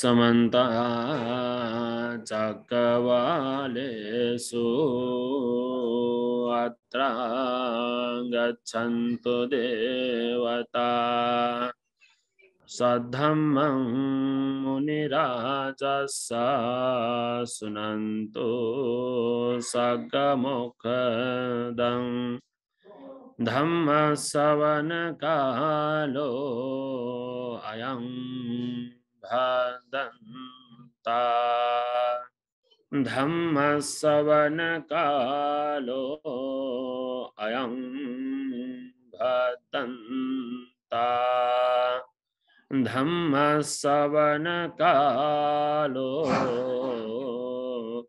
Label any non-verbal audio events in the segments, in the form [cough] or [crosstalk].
समन्ता चक्रवालेषु अत्र गच्छन्तु देवता सद्धम्मं मुनिराजसा सुनन्तु सगमुखदम् धम्मसवनकालो अयम् භදන්තා ධම්මසවනකාලෝ අයං භදන්තා ධම්මසවනකාලෝ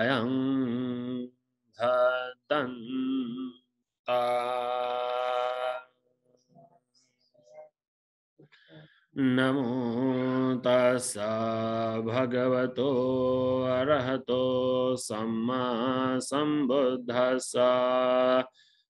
අයං භදන්තා නමුතස්සා භගවතෝ අරහතෝ සම්මා සම්බුද්ධසා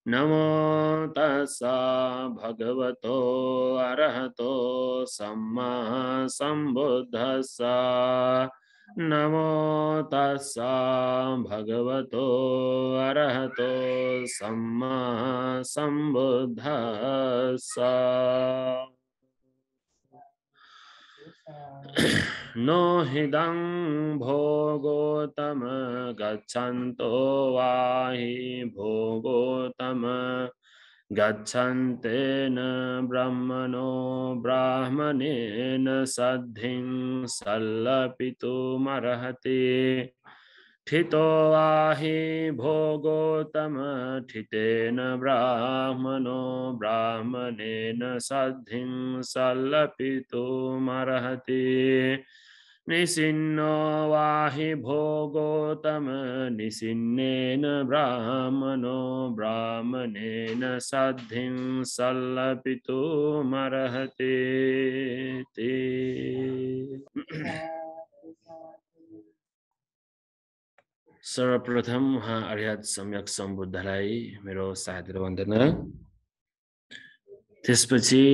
නමෝතස්සා භගවතෝ අරහතෝ සම්මා සම්බුද්ධසා නමෝතස්සා භගවතෝ අරහතෝ සම්මා සම්බුද්ධසා [coughs] नो हिदं भोगोतम गच्छन्तो वा हि भोगोतम गच्छन्तेन ब्रह्मणो ब्राह्मणेन सद्धिं सल्लपितुमर्हति ठितो आहि भोगोतमठितेन ब्राह्मणो ब्राह्मणेन सद्धिं सल्लपितुमर्हति निसिन्नो वाहि भोगोतम निसिन्नेन ब्राह्मणो ब्राह्मणेन सद्धिं सल्लपितुमर्हति सर्वप्रथम उहाँ अर्याद सम्यक सम्बुद्धलाई मेरो सादर वन्दना त्यसपछि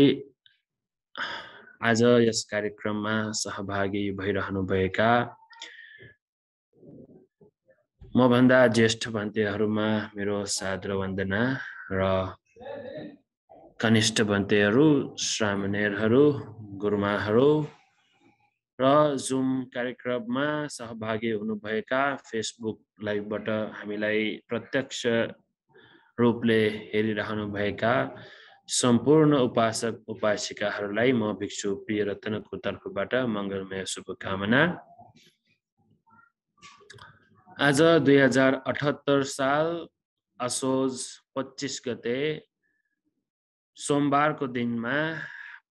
आज यस कार्यक्रममा सहभागी भइरहनुभएका भन्दा ज्येष्ठ भन्तेहरूमा मेरो सादर वन्दना र कनिष्ठ भन्तेहरू श्रामणेरहरू गुरुमाहरू र जुम कार्यक्रममा सहभागी हुनुभएका फेसबुक लाइभबाट हामीलाई प्रत्यक्ष रूपले हेरिरहनुभएका सम्पूर्ण उपासक उपासिकाहरूलाई म भिक्षु प्रिय रत्नको तर्फबाट मङ्गलमय शुभकामना आज दुई हजार अठहत्तर साल असोज पच्चिस गते सोमबारको दिनमा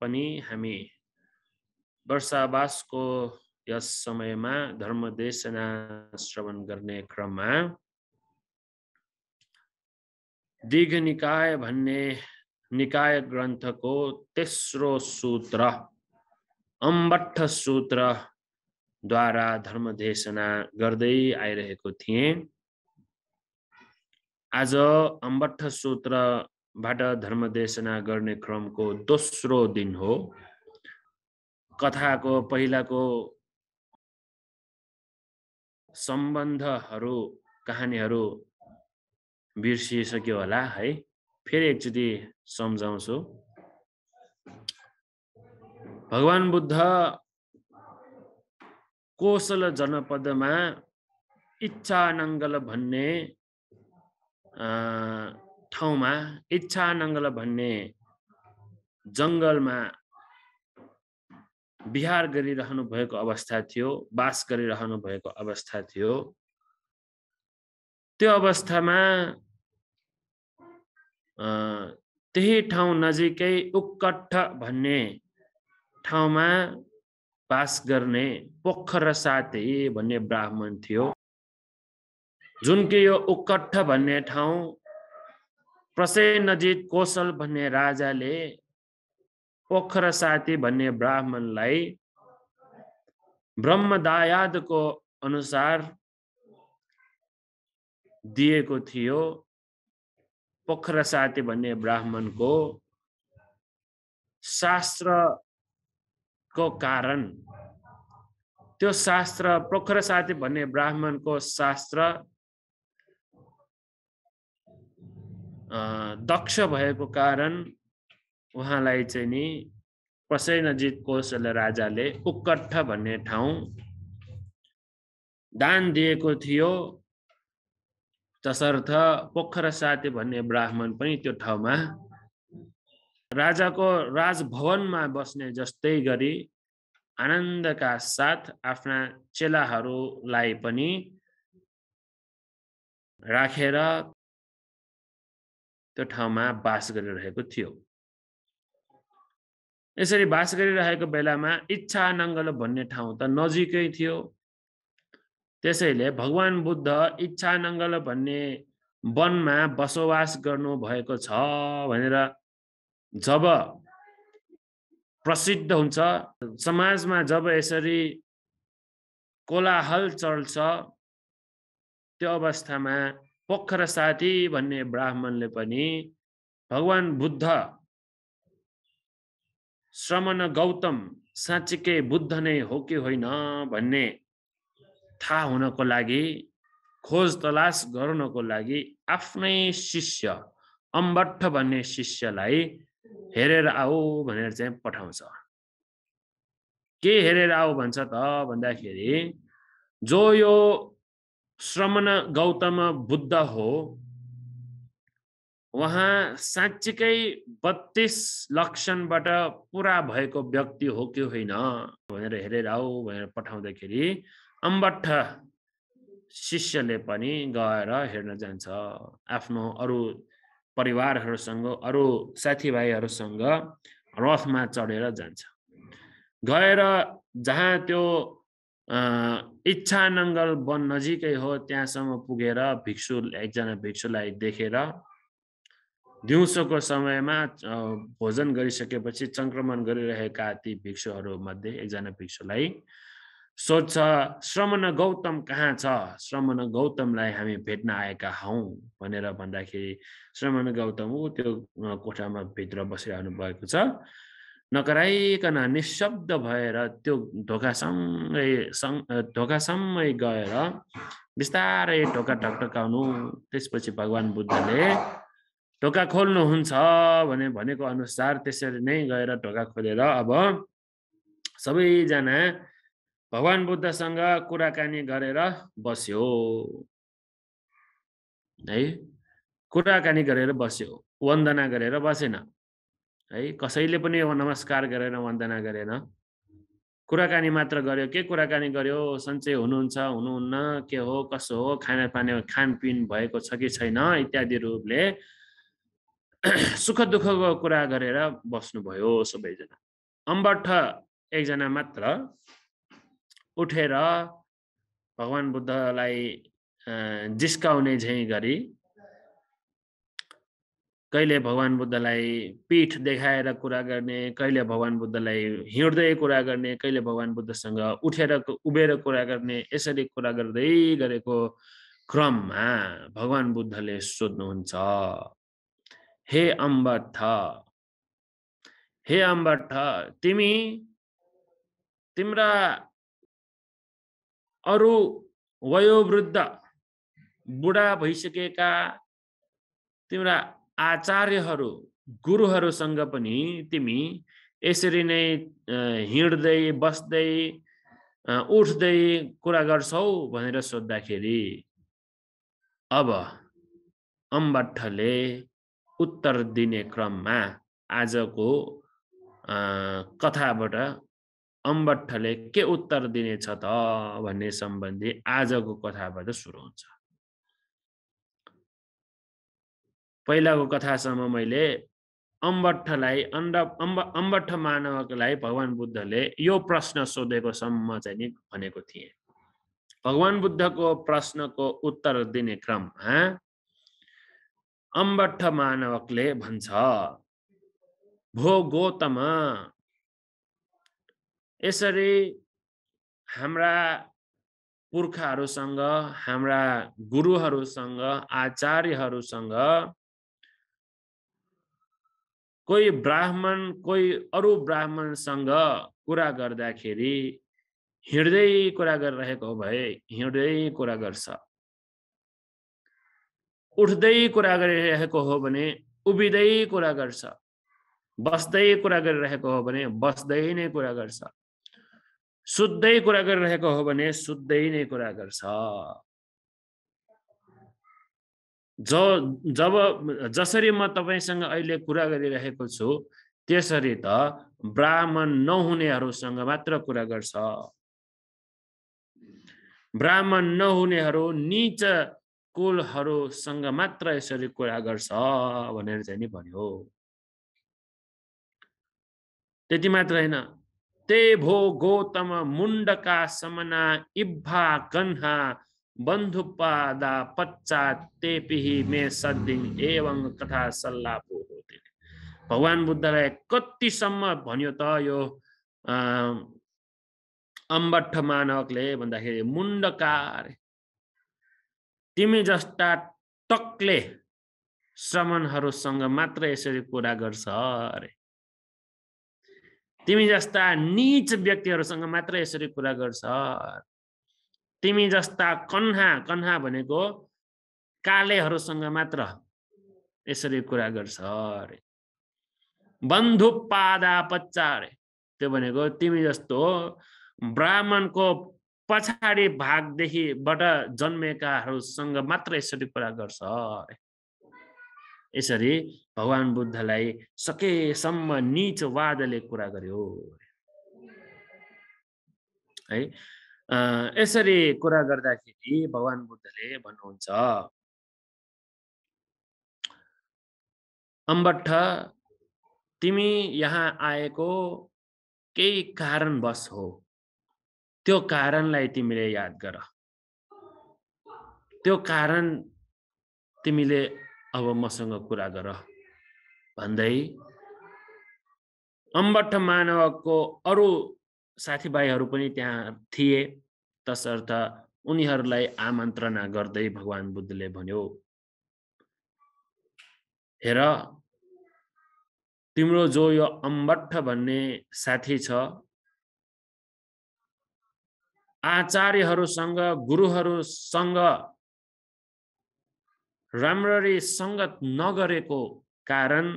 पनि हामी वर्षावासको यस समयमा धर्मदेशना श्रवण गर्ने क्रममा दीर्घ निकाय भन्ने निकाय ग्रन्थको तेस्रो सूत्र अम्बट्ठ सूत्रद्वारा धर्मदेशना गर्दै आइरहेको थिएँ आज अम्बट्ठ सूत्रबाट धर्मदेशना गर्ने क्रमको दोस्रो दिन हो कथाको पहिलाको सम्बन्धहरू कहानीहरू बिर्सिसक्यो होला है फेरि एकचोटि सम्झाउँछु भगवान् बुद्ध कोसल जनपदमा इच्छानङ्गल भन्ने ठाउँमा इच्छानङ्गल भन्ने जङ्गलमा बिहार गरिरहनु भएको अवस्था थियो बास गरिरहनु भएको अवस्था थियो त्यो अवस्थामा त्यही ठाउँ नजिकै उक्कट्ठ भन्ने ठाउँमा बास गर्ने पोखर साथी भन्ने ब्राह्मण थियो जुन कि यो उक्कट्ठ भन्ने ठाउँ प्रसै नजिक कोसल भन्ने राजाले पोखर साथी भन्ने ब्राह्मणलाई ब्रह्मदायादको अनुसार दिएको थियो पोखरा साथी भन्ने ब्राह्मणको शास्त्रको कारण त्यो शास्त्र पोखरा साथी भन्ने ब्राह्मणको शास्त्र दक्ष भएको कारण उहाँलाई चाहिँ नि कसै नजिक कौशल राजाले उकट्ठ भन्ने ठाउँ दान दिएको थियो तसर्थ पोखरा साते भन्ने ब्राह्मण पनि त्यो ठाउँमा राजाको राजभवनमा बस्ने जस्तै गरी आनन्दका साथ आफ्ना चेलाहरूलाई पनि राखेर त्यो ठाउँमा बास गरिरहेको थियो यसरी बास गरिरहेको बेलामा इच्छा नङ्गलो भन्ने ठाउँ त नजिकै थियो त्यसैले भगवान् बुद्ध इच्छा नङ्गल भन्ने वनमा बसोबास गर्नुभएको छ भनेर जब प्रसिद्ध हुन्छ समाजमा जब यसरी कोलाहल चल्छ त्यो अवस्थामा पोखर साथी भन्ने ब्राह्मणले पनि भगवान् बुद्ध श्रमण गौतम साँच्चीकै बुद्ध नै हो कि होइन भन्ने थाहा हुनको लागि खोज तलास गर्नको लागि आफ्नै शिष्य अम्बट्ठ भन्ने शिष्यलाई हेरेर आऊ भनेर चाहिँ पठाउँछ के हेरेर आऊ भन्छ त भन्दाखेरि जो यो श्रमण गौतम बुद्ध हो उहाँ साँच्चीकै बत्तिस लक्षणबाट पुरा भएको व्यक्ति हो कि होइन भनेर हेरेर आऊ भनेर पठाउँदाखेरि अम्बट्ठ शिष्यले पनि गएर हेर्न जान्छ आफ्नो अरू परिवारहरूसँग अरू साथीभाइहरूसँग रथमा चढेर जान्छ गएर जहाँ त्यो इच्छानङ्गल वन नजिकै हो त्यहाँसम्म पुगेर भिक्षु एकजना भिक्षुलाई देखेर दिउँसोको समयमा भोजन गरिसकेपछि सङ्क्रमण गरिरहेका ती भिक्षुहरूमध्ये एकजना भिक्षुलाई सोध्छ श्रमण गौतम कहाँ छ श्रमण गौतमलाई हामी भेट्न आएका हौ भनेर भन्दाखेरि श्रमण गौतम ऊ त्यो कोठामा भित्र बसिरहनु भएको छ नकराइकन निशब्द भएर त्यो ढोकासँगै ढोकासम्मै गएर बिस्तारै ढोका ढकढकाउनु त्यसपछि भगवान् बुद्धले ढोका खोल्नुहुन्छ भने भनेको अनुसार त्यसरी नै गएर ढोका खोलेर अब सबैजना भगवान् बुद्धसँग कुराकानी गरेर बस्यो है कुराकानी गरेर बस्यो वन्दना गरेर बसेन है कसैले पनि नमस्कार गरेर वन्दना गरेन कुराकानी मात्र गर्यो के कुराकानी गर्यो सन्चै हुनुहुन्छ हुनुहुन्न के हो कसो हो खानापानी खानपिन भएको छ कि छैन इत्यादि रूपले [clears throat] सुख दुःखको कुरा गरेर बस्नुभयो सबैजना अम्बठ एकजना मात्र उठेर भगवान् बुद्धलाई जिस्काउने झैँ गरी कहिले भगवान् बुद्धलाई पीठ देखाएर कुरा गर्ने कहिले भगवान् बुद्धलाई हिँड्दै कुरा गर्ने कहिले भगवान् बुद्धसँग उठेर उभिएर कुरा गर्ने यसरी कुरा गर्दै गरेको क्रममा भगवान् बुद्धले सोध्नुहुन्छ हे अम्बठ हे अम्बठ तिमी तिम्रा अरू वयोवृद्ध बुढा भइसकेका तिम्रा आचार्यहरू गुरुहरूसँग पनि तिमी यसरी नै हिँड्दै बस्दै उठ्दै कुरा गर्छौ भनेर सोद्धाखेरि अब अम्बट्ठले उत्तर दिने क्रममा आजको कथाबाट अम्बट्ठले के उत्तर दिनेछ त भन्ने सम्बन्धी आजको कथाबाट सुरु हुन्छ पहिलाको कथासम्म मैले अम्बट्ठलाई अन्ड अम्ब अम्बट्ठ मानवलाई भगवान् बुद्धले यो प्रश्न सोधेकोसम्म चाहिँ नि भनेको थिएँ भगवान् बुद्धको प्रश्नको उत्तर दिने क्रममा अम्बट्ठ मानवकले भन्छ भो गौतम यसरी हाम्रा पुर्खाहरूसँग हाम्रा गुरुहरूसँग आचार्यहरूसँग कोही ब्राह्मण कोही अरू ब्राह्मणसँग कुरा गर्दाखेरि हिँड्दै कुरा गरिरहेको भए हिँड्दै कुरा गर्छ उठ्दै कुरा गरिरहेको हो भने उभिँदै कुरा गर्छ बस्दै कुरा गरिरहेको हो भने बस्दै नै कुरा गर्छ सुत्दै कुरा गरिरहेको हो भने सुत्दै नै कुरा गर्छ ज जब जसरी म तपाईँसँग अहिले कुरा गरिरहेको छु त्यसरी त ब्राह्मण नहुनेहरूसँग मात्र कुरा गर्छ ब्राह्मण नहुनेहरू निच कुलहरूसँग मात्र यसरी कुरा गर्छ भनेर चाहिँ नि भन्यो त्यति मात्र होइन ते भो गौतम मुण्डका समना इब्भा गन्हा बन्धुपादा पच्चा तेपिही मे सद्दिन एवं कथा सल्लाह हो भगवान् बुद्धलाई कतिसम्म भन्यो त यो अम्बट्ठ मानवकले भन्दाखेरि मुण्डकार तिमी जस्ता टक्ले श्रमणहरूसँग मात्र यसरी कुरा गर्छ अरे तिमी जस्ता निच व्यक्तिहरूसँग मात्र यसरी कुरा गर्छ तिमी जस्ता कन्हा कन्हा भनेको कालेहरूसँग मात्र यसरी कुरा गर्छ अरे बन्धु पादा पच्चा अरे त्यो भनेको तिमी जस्तो ब्राह्मणको पछाडि भागदेखिबाट जन्मेकाहरूसँग मात्र यसरी कुरा गर्छ यसरी भगवान् बुद्धलाई सकेसम्म वादले कुरा गर्यो है यसरी कुरा गर्दाखेरि भगवान् बुद्धले भन्नुहुन्छ अम्बट्ठ तिमी यहाँ आएको केही कारणवश हो त्यो कारणलाई तिमीले याद गर त्यो कारण तिमीले अब मसँग कुरा गर भन्दै अम्बट मानवको अरू साथीभाइहरू पनि त्यहाँ थिए तसर्थ उनीहरूलाई आमन्त्रणा गर्दै भगवान् बुद्धले भन्यो हेर तिम्रो जो यो अम्बट्ठ भन्ने साथी छ आचार्यहरूसँग गुरुहरूसँग राम्ररी सङ्गत नगरेको कारण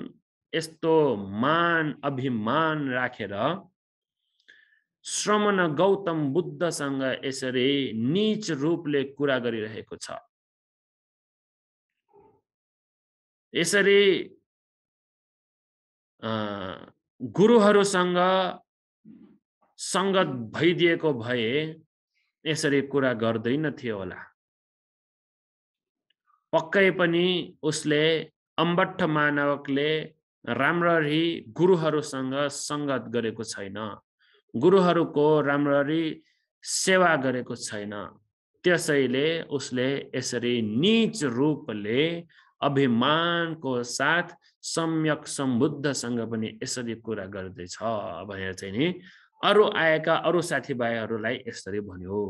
यस्तो मान अभिमान राखेर रा। श्रमण गौतम बुद्धसँग यसरी निच रूपले कुरा गरिरहेको छ यसरी गुरुहरूसँग सङ्गत भइदिएको भए यसरी कुरा गर्दैन थियो होला पक्कै पनि उसले अम्बट्ठ मानवकले राम्ररी गुरुहरूसँग सङ्गत गरेको छैन गुरुहरूको राम्ररी सेवा गरेको छैन त्यसैले उसले यसरी निच रूपले अभिमानको साथ सम्यक सम्बुद्धसँग पनि यसरी कुरा गर्दैछ भनेर चाहिँ नि अरू आएका अरू साथीभाइहरूलाई यसरी भन्यो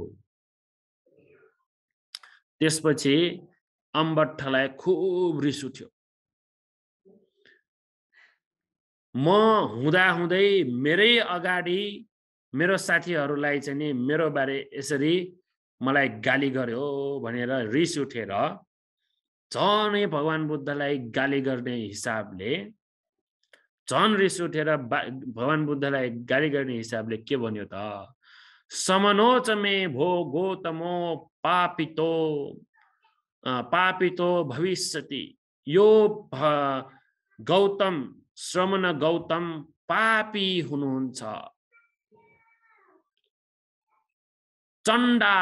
त्यसपछि अम्बट्ठलाई खुब रिस उठ्यो म हुँदा हुँदै मेरै अगाडि मेरो साथीहरूलाई चाहिँ नि मेरो बारे यसरी मलाई गाली गर्यो भनेर रिस उठेर झनै भगवान् बुद्धलाई गाली गर्ने हिसाबले झन रिस उठेर भगवान् बुद्धलाई गाली गर्ने हिसाबले के भन्यो त समनोच भो गोतमो पापितो पापितो भविष्यति यो गौतम श्रमण गौतम पापी हुनुहुन्छ चण्डा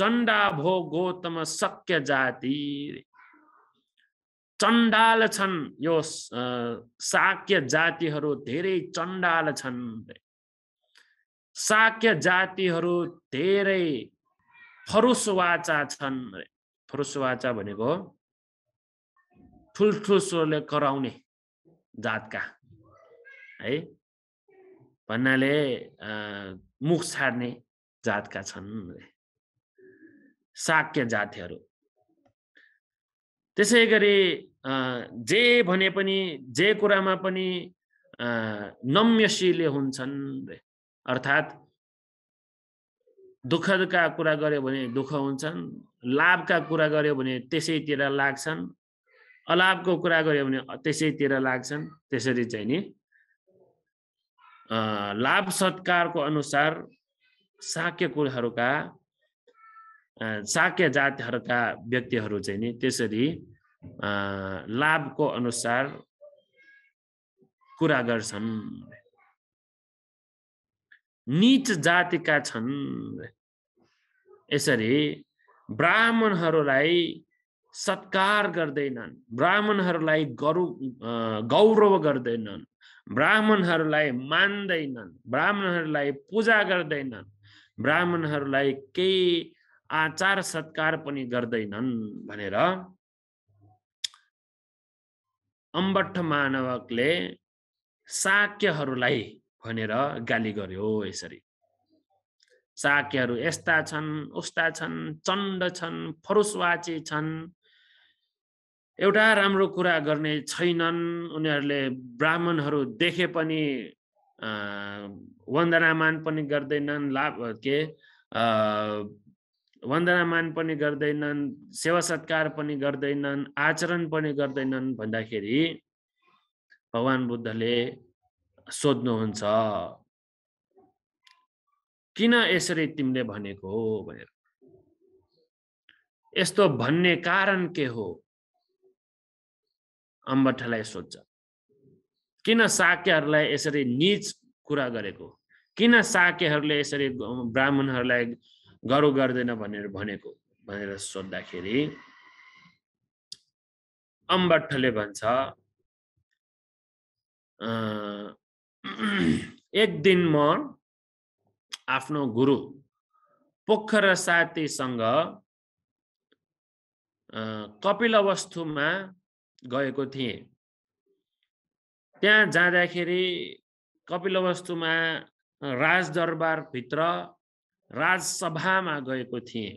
चण्डा भो गौतम सक्य जाति रे चण्डाल छन् यो साक्य जातिहरू धेरै चण्डाल छन् साक्य जातिहरू धेरै फरुसवाचा छन् फरुसवाचा भनेको ठुल्ठुल स्वरले कराउने जातका है भन्नाले मुख छाड्ने जातका छन् साक्य जातिहरू त्यसै गरी जे भने पनि जे कुरामा पनि नम्यशीले हुन्छन् रे अर्थात् दुःखका कुरा गर्यो भने दुःख हुन्छन् लाभका कुरा गर्यो भने त्यसैतिर लाग्छन् अलाभको कुरा गर्यो भने त्यसैतिर लाग्छन् त्यसरी चाहिँ नि लाभ सत्कारको अनुसार शाक्य कुलहरूका शाक्य जातहरूका व्यक्तिहरू चाहिँ नि त्यसरी लाभको अनुसार कुरा गर्छन् नीच जातिका छन् यसरी ब्राह्मणहरूलाई सत्कार गर्दैनन् ब्राह्मणहरूलाई गरु गौरव गर्दैनन् ब्राह्मणहरूलाई मान्दैनन् ब्राह्मणहरूलाई पूजा गर्दैनन् ब्राह्मणहरूलाई केही आचार सत्कार पनि गर्दैनन् भनेर अम्बट्ठ मानवकले शाक्यहरूलाई भनेर गाली गर्यो यसरी शाक्यहरू यस्ता छन् उस्ता छन् चण्ड छन् फरुसवाची छन् एउटा राम्रो कुरा गर्ने छैनन् उनीहरूले ब्राह्मणहरू देखे पनि वन्दनामान पनि गर्दैनन् लाभ के वन्दना मान पनि गर्दैनन् सेवा सत्कार पनि गर्दैनन् आचरण पनि गर्दैनन् भन्दाखेरि भगवान् बुद्धले सोध्नुहुन्छ किन यसरी तिमीले भनेको हो भनेर यस्तो भन्ने कारण के हो अम्बठलाई सोध्छ किन साक्यहरूलाई यसरी निज कुरा गरेको किन साक्यहरूले यसरी ब्राह्मणहरूलाई गरो गर्दैन भनेर भनेको भनेर सोद्धाखेरि अम्बट्ठले भन्छ [clears throat] एक दिन म आफ्नो गुरु पोखर साथीसँग कपिल वस्तुमा गएको थिएँ त्यहाँ जाँदाखेरि कपिल वस्तुमा राजदरबारभित्र राजसभामा गएको थिएँ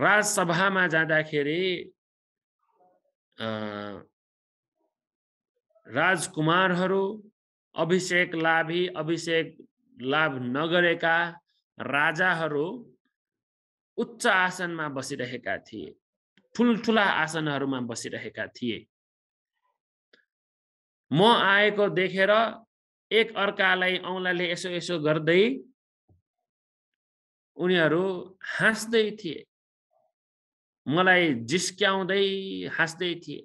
राजसभामा जाँदाखेरि राजकुमारहरू अभिषेक लाभी अभिषेक लाभ नगरेका राजाहरू उच्च आसनमा बसिरहेका थिए ठुल्ठुला आसनहरूमा बसिरहेका थिए म आएको देखेर एक अर्कालाई औँलाले यसो यसो गर्दै उनीहरू हाँस्दै थिए मलाई जिस्क्याउँदै हाँस्दै थिए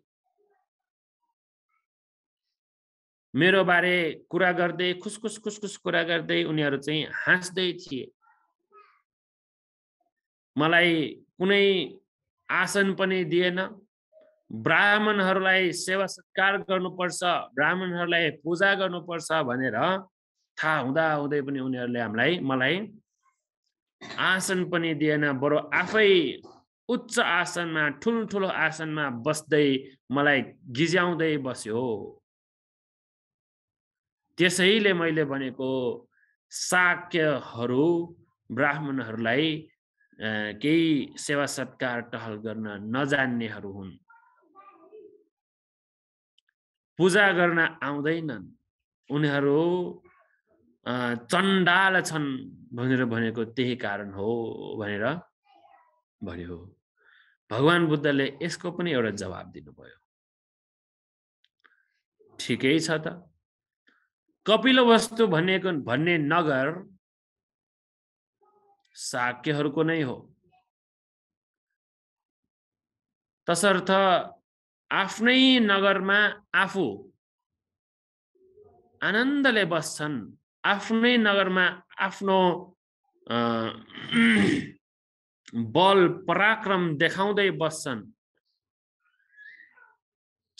मेरो बारे कुरा गर्दै खुसखुस खुसखुस कुरा गर्दै उनीहरू चाहिँ हाँस्दै थिए मलाई कुनै आसन पनि दिएन ब्राह्मणहरूलाई सेवा सत्कार गर्नुपर्छ ब्राह्मणहरूलाई पूजा गर्नुपर्छ भनेर थाहा हुँदा हुँदै पनि उनीहरूले हामीलाई मलाई आसन पनि दिएन बरु आफै उच्च आसनमा ठुल्ठुलो आसनमा बस्दै मलाई गिज्याउँदै बस्यो त्यसैले मैले भनेको शाक्यहरू ब्राह्मणहरूलाई केही सेवा सत्कार टहल गर्न नजान्नेहरू हुन् पूजा गर्न आउँदैनन् उनीहरू चण्डाल छन् भनेर भनेको त्यही कारण हो भनेर भन्यो भगवान् बुद्धले यसको पनि एउटा जवाब दिनुभयो ठिकै छ त कपिलो वस्तु भनेको भन्ने नगर शाक्यहरूको नै हो तसर्थ आफ्नै नगरमा आफू आनन्दले बस्छन् आफ्नै नगरमा आफ्नो बल पराक्रम देखाउँदै बस्छन्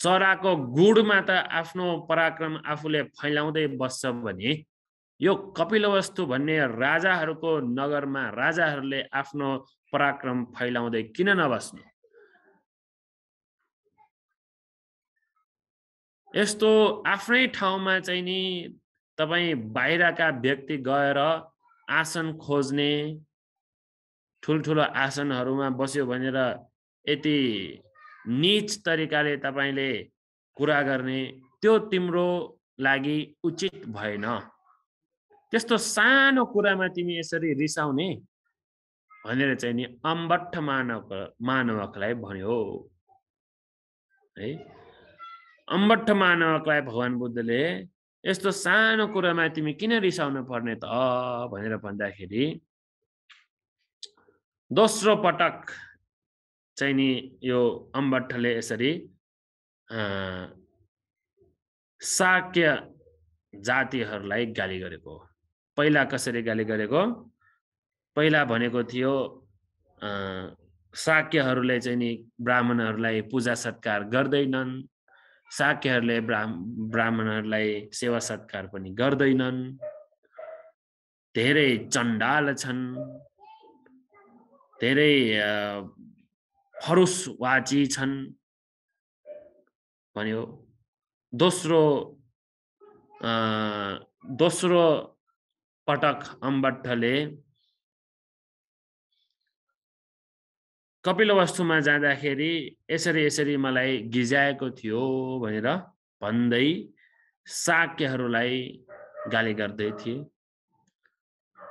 चराको गुडमा त आफ्नो पराक्रम आफूले फैलाउँदै बस्छ भने यो कपिलवस्तु भन्ने राजाहरूको नगरमा राजाहरूले आफ्नो पराक्रम फैलाउँदै किन नबस्नु यस्तो आफ्नै ठाउँमा चाहिँ नि तपाईँ बाहिरका व्यक्ति गएर आसन खोज्ने ठुल्ठुलो आसनहरूमा बस्यो भनेर यति निच तरिकाले तपाईँले कुरा गर्ने त्यो तिम्रो लागि उचित भएन त्यस्तो सानो कुरामा तिमी यसरी रिसाउने भनेर चाहिँ नि अम्बट्ठ मानव मानवकलाई भन्यो है अम्बट्ठ मानवकलाई भगवान् बुद्धले यस्तो सानो कुरामा तिमी किन रिसाउनु पर्ने त भनेर भन्दाखेरि दोस्रो पटक चाहिँ नि यो अम्बट्ठले यसरी शाक्य जातिहरूलाई गाली गरेको पहिला कसरी गाली गरेको पहिला भनेको थियो शाक्यहरूले चाहिँ नि ब्राह्मणहरूलाई पूजा सत्कार गर्दैनन् साक्यहरूले ब्राह्म ब्राह्मणहरूलाई सेवा सत्कार पनि गर्दैनन् धेरै चण्डाल छन् धेरै फरुसवाची छन् भन्यो दोस्रो दोस्रो पटक अम्बट्ठले कपिलो वस्तुमा जाँदाखेरि यसरी यसरी मलाई गिजाएको थियो भनेर भन्दै शाक्यहरूलाई गाली गर्दै थिए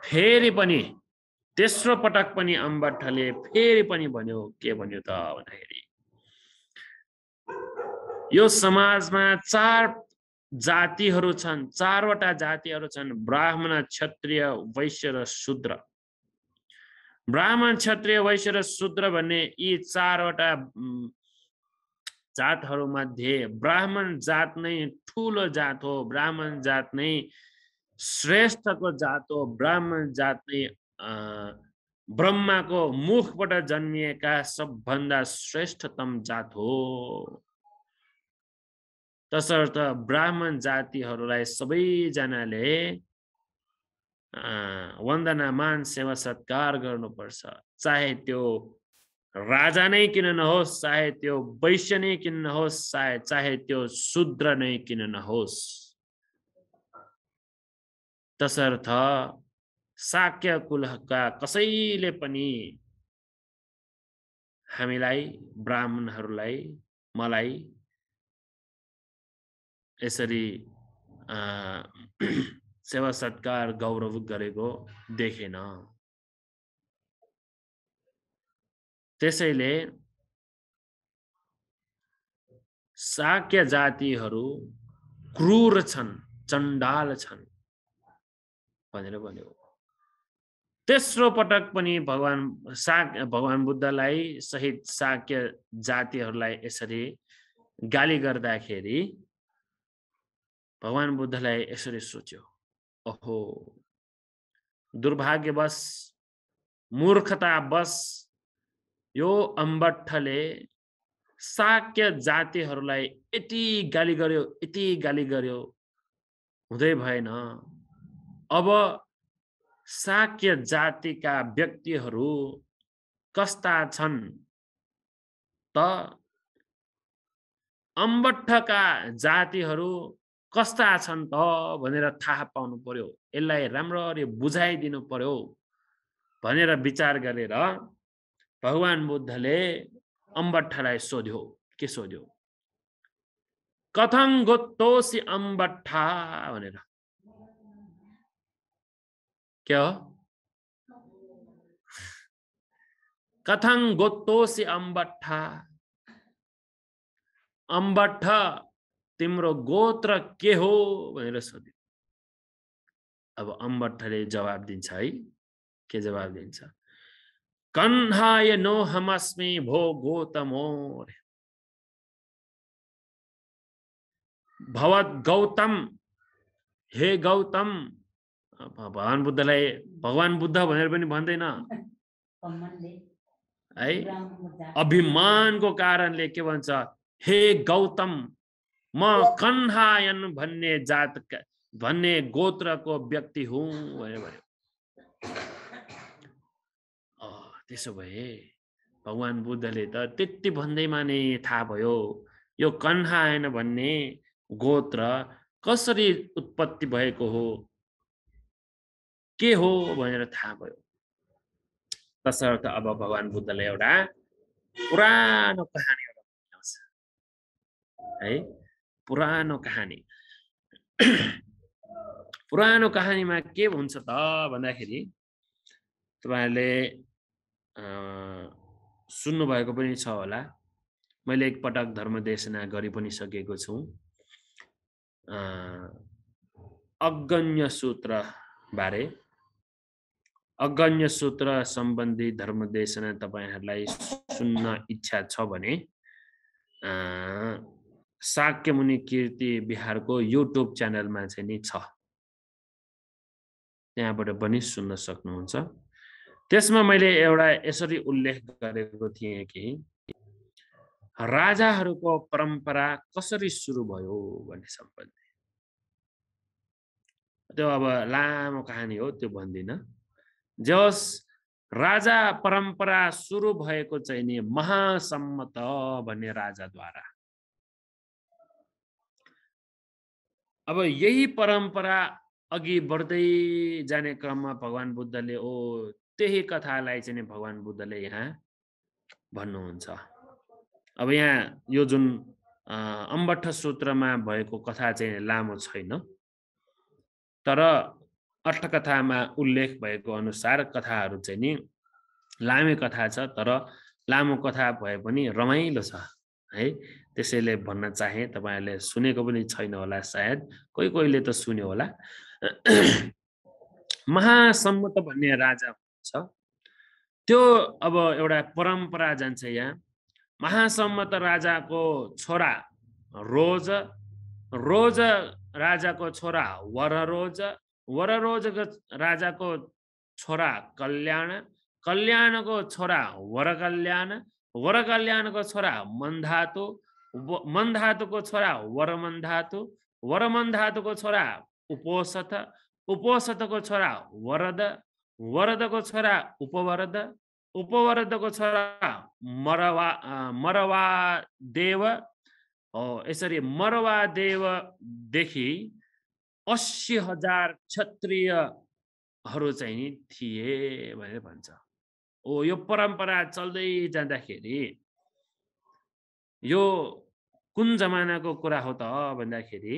फेरि पनि तेस्रो पटक पनि अम्बटले फेरि पनि भन्यो के भन्यो त भन्दाखेरि यो समाजमा चार जातिहरू छन् चारवटा जातिहरू छन् ब्राह्मण क्षत्रिय वैश्य र शूद्र ब्राह्मण क्षत्रिय वैश्य र शूद्र भन्ने यी चारवटा मध्ये ब्राह्मण जात नै ठुलो जात हो ब्राह्मण जात नै श्रेष्ठको जात हो ब्राह्मण जात नै ब्रह्माको मुखबाट जन्मिएका सबभन्दा श्रेष्ठतम जात हो तसर्थ ब्राह्मण जातिहरूलाई सबैजनाले वन्दना मान सेवा सत्कार गर्नुपर्छ चाहे त्यो राजा नै किन नहोस् चाहे त्यो वैश्य नै किन नहोस् चाहे चाहे त्यो शूद्र नै किन नहोस् तसर्थ शाक्य कुलका कसैले पनि हामीलाई ब्राह्मणहरूलाई मलाई यसरी सेवा सत्कार गौरव गरेको देखेन त्यसैले शाक्य जातिहरू क्रूर छन् चण्डाल छन् भनेर भन्यो तेस्रो पटक पनि भगवान् साक भगवान् बुद्धलाई सहित शाक्य जातिहरूलाई यसरी गाली गर्दाखेरि भगवान् बुद्धलाई यसरी सोच्यो ओहो मूर्खता बस यो अम्बट्ठले साक्य जातिहरूलाई यति गाली गर्यो यति गाली गर्यो हुँदै भएन अब शाक्य जातिका व्यक्तिहरू कस्ता छन् त अम्बट्ठका जातिहरू कस्ता छन् त भनेर थाहा पाउनु पर्यो यसलाई राम्ररी बुझाइदिनु पर्यो भनेर विचार गरेर भगवान् बुद्धले अम्बट्ठालाई सोध्यो के सोध्यो कथङ गोत्तोसी अम्बट्ठा भनेर के हो कथङ गोत्तोसी अम्बट्ठा अम्बट्ठा तिम्रो गोत्र के हो भनेर सोध्यो अब अम्बट्ठले जवाब दिन्छ है के जवाब दिन्छ कन्हाय नो हमस्मी भो गोतमो भवत गौतम हे गौतम भगवान् बुद्धलाई भगवान् बुद्ध भनेर पनि भन्दैन है अभिमानको कारणले के भन्छ हे गौतम म कन्हायन भन्ने जात भन्ने गोत्रको व्यक्ति हुँ भनेर भन्यो त्यसो भए भगवान् बुद्धले त त्यति भन्दैमा नै थाहा भयो यो कन्हायन भन्ने गोत्र कसरी उत्पत्ति भएको हो के हो भनेर थाहा भयो तसर्थ अब भगवान् बुद्धले एउटा पुरानो कहानी एउटा है पुरानो कहानी पुरानो कहानीमा के हुन्छ त भन्दाखेरि तपाईँहरूले सुन्नुभएको पनि छ होला मैले एकपटक धर्मदेशना गरि पनि सकेको छु सूत्र बारे अगण्य सूत्र सम्बन्धी धर्मदेशना तपाईँहरूलाई सुन्न इच्छा छ भने साक्यमुनि कीर्ति बिहारको युट्युब च्यानलमा चाहिँ नि छ त्यहाँबाट पनि सुन्न सक्नुहुन्छ त्यसमा मैले एउटा यसरी उल्लेख गरेको थिएँ कि राजाहरूको परम्परा कसरी सुरु भयो भन्ने सम्बन्धी त्यो अब लामो कहानी हो त्यो भन्दिनँ जस राजा परम्परा सुरु भएको चाहिँ नि महासम्मत भन्ने राजाद्वारा अब यही परम्परा अघि बढ्दै जाने क्रममा भगवान् बुद्धले ओ त्यही कथालाई चाहिँ भगवान् बुद्धले यहाँ भन्नुहुन्छ अब यहाँ यो जुन अम्बठ सूत्रमा भएको कथा चाहिँ लामो छैन तर अठकथामा उल्लेख भएको अनुसार कथाहरू चाहिँ नि लामे कथा छ तर लामो कथा भए पनि रमाइलो छ है त्यसैले भन्न चाहे तपाईँहरूले सुनेको पनि छैन होला सायद कोही कोहीले त सुन्यो होला [clears throat] महासम्मत भन्ने राजा हुनुहुन्छ त्यो अब एउटा परम्परा जान्छ यहाँ महासम्मत राजाको छोरा रोज रोज राजाको छोरा वररोज वररोजको राजाको छोरा कल्याण कल्याणको छोरा वरकल्याण वरकल्याणको छोरा मन्धातो मन धातुको छोरा वरमन धातु वरमन धातुको छोरा उपोसथ उपोसतको छोरा वरद वरदको छोरा उपवरद उपवरदको छोरा मरवा मरवा देव यसरी मरवा देवदेखि अस्सी हजार क्षत्रियहरू चाहिँ थिए भनेर भन्छ ओ यो परम्परा चल्दै जाँदाखेरि यो कुन जमानाको कुरा हो त भन्दाखेरि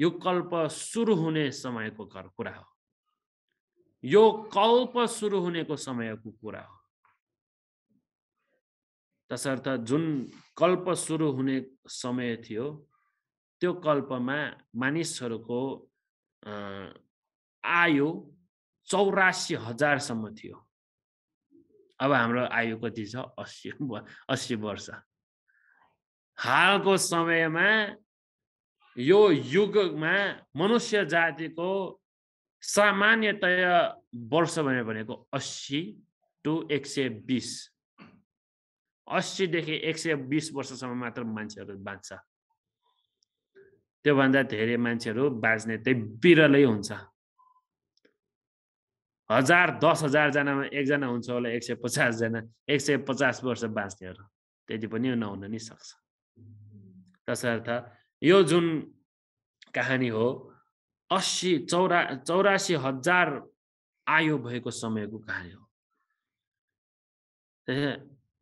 यो कल्प सुरु हुने समयको कुरा हो यो कल्प सुरु हुनेको समयको कुरा हो तसर्थ जुन कल्प सुरु हुने समय थियो त्यो कल्पमा मानिसहरूको आयु चौरासी हजारसम्म थियो अब हाम्रो आयु कति छ अस्सी अस्सी वर्ष हालको समयमा यो युगमा मनुष्य जातिको सामान्यतया वर्ष भनेको अस्सी टु एक सय बिस अस्सीदेखि एक सय बिस वर्षसम्म मात्र मान्छेहरू बाँच्छ त्योभन्दा धेरै मान्छेहरू बाँच्ने त्यही बिरलै हुन्छ हजार दस हजारजनामा एकजना हुन्छ होला एक सय पचासजना एक सय पचास वर्ष बाँच्नेहरू त्यति पनि नहुन नि सक्छ तसर्थ यो जुन कहानी हो अस्सी चौरा चौरासी हजार आयु भएको समयको कहानी हो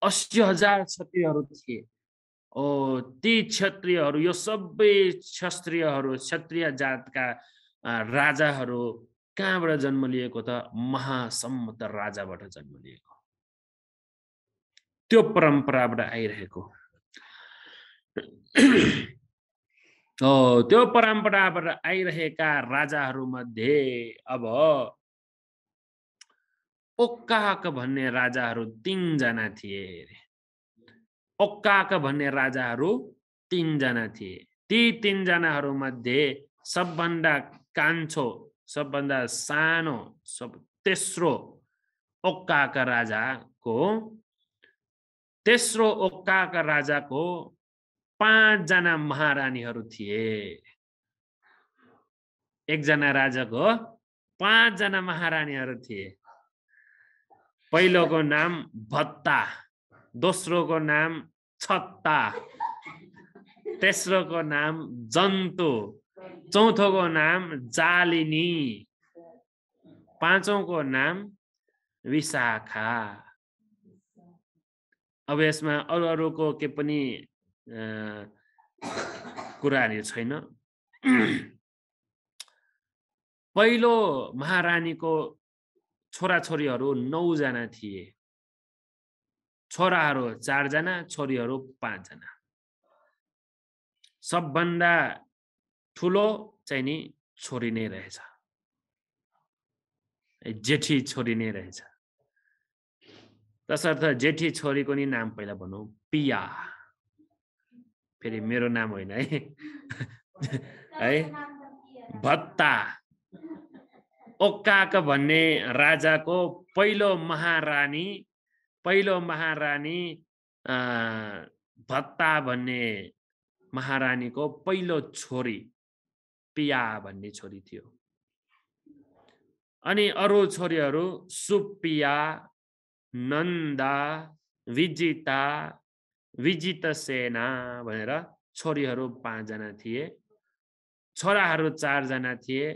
अस्सी हजार क्षत्रियहरू थिए ओ ती क्षत्रियहरू यो सबै क्षत्रियहरू क्षत्रिय जातका राजाहरू कहाँबाट जन्म लिएको त महासम्मत राजाबाट जन्म लिएको त्यो परम्पराबाट आइरहेको [clears throat] त्यो परम्पराबाट आइरहेका राजाहरूमध्ये अब ओक्काक भन्ने राजाहरू तिनजना थिए अरे ओक्काक भन्ने राजाहरू तिनजना थिए ती तिनजनाहरू मध्ये सबभन्दा कान्छो सबभन्दा सानो सब तेस्रो ओक्काका राजाको तेस्रो ओक्काका राजाको पाँचजना महारानीहरू थिए एकजना राजाको पाँचजना महारानीहरू थिए पहिलोको नाम भत्ता दोस्रोको नाम छत्ता तेस्रोको नाम जन्तु चौथोको नाम जालिनी पाँचौँको नाम विशाखा अब यसमा अरू अरूको के पनि कुराहरू छैन पहिलो महारानीको छोराछोरीहरू नौजना थिए छोराहरू चारजना छोरीहरू पाँचजना सबभन्दा ठुलो चाहिँ नि छोरी नै रहेछ जेठी छोरी नै रहेछ तसर्थ जेठी छोरीको नि नाम पहिला भनौँ पिया फेरि मेरो नाम होइन है है भत्ता ओक्काक भन्ने राजाको पहिलो महारानी पहिलो महारानी भत्ता भन्ने महारानीको पहिलो छोरी पिया भन्ने छोरी थियो अनि अरू छोरीहरू सुपिया नन्दा विजिता विजित सेना भनेर छोरीहरू पाँचजना थिए छोराहरू चारजना थिए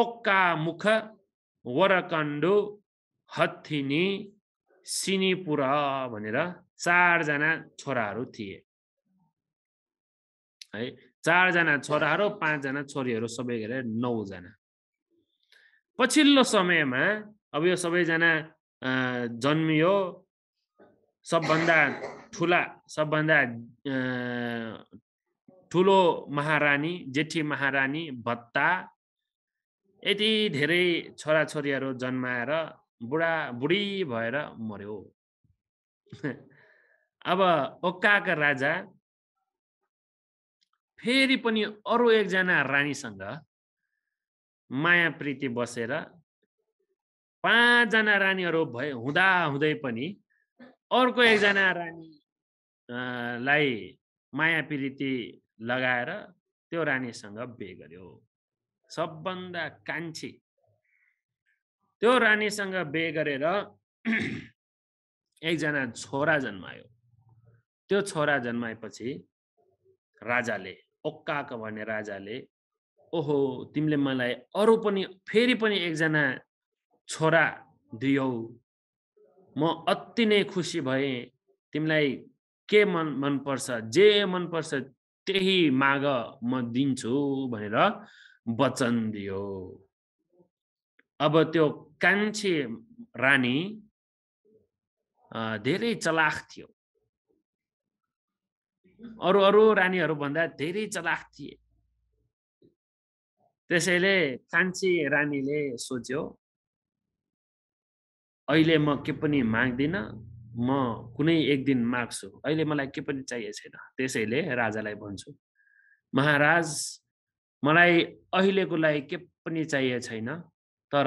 ओक्कामुख वरकण्डु हत्थिनी सिनीपुरा भनेर चारजना छोराहरू थिए है चारजना छोराहरू पाँचजना छोरीहरू सबै गरेर नौजना पछिल्लो समयमा अब यो सबैजना जन्मियो सबभन्दा ठुला सबभन्दा ठुलो महारानी जेठी महारानी भत्ता यति धेरै छोराछोरीहरू जन्माएर बुढा बुढी भएर मर्यो [laughs] अब ओक्काका राजा फेरि पनि अरू एकजना रानीसँग माया प्रीति बसेर पाँचजना रानीहरू भए हुँदा हुँदै पनि अर्को एकजना रानी लाई माया प्रीति लगाएर त्यो रानीसँग बिहे गर्यो सबभन्दा कान्छी त्यो रानीसँग बिहे गरेर [clears throat] एकजना छोरा जन्मायो त्यो छोरा जन्माएपछि राजाले ओक्काक भन्ने राजाले ओहो तिमीले मलाई अरू पनि फेरि पनि एकजना छोरा दियौ म अति नै खुसी भएँ तिमीलाई के मन मनपर्छ जे मनपर्छ त्यही माग म दिन्छु भनेर वचन दियो अब त्यो कान्छे रानी धेरै चलाख थियो अरू अरू भन्दा धेरै चलाख थिए त्यसैले कान्छे रानीले सोच्यो अहिले म के पनि माग्दिनँ म कुनै एक दिन माग्छु अहिले मलाई के पनि चाहिएको छैन त्यसैले राजालाई भन्छु महाराज मलाई अहिलेको लागि के पनि चाहिएको छैन तर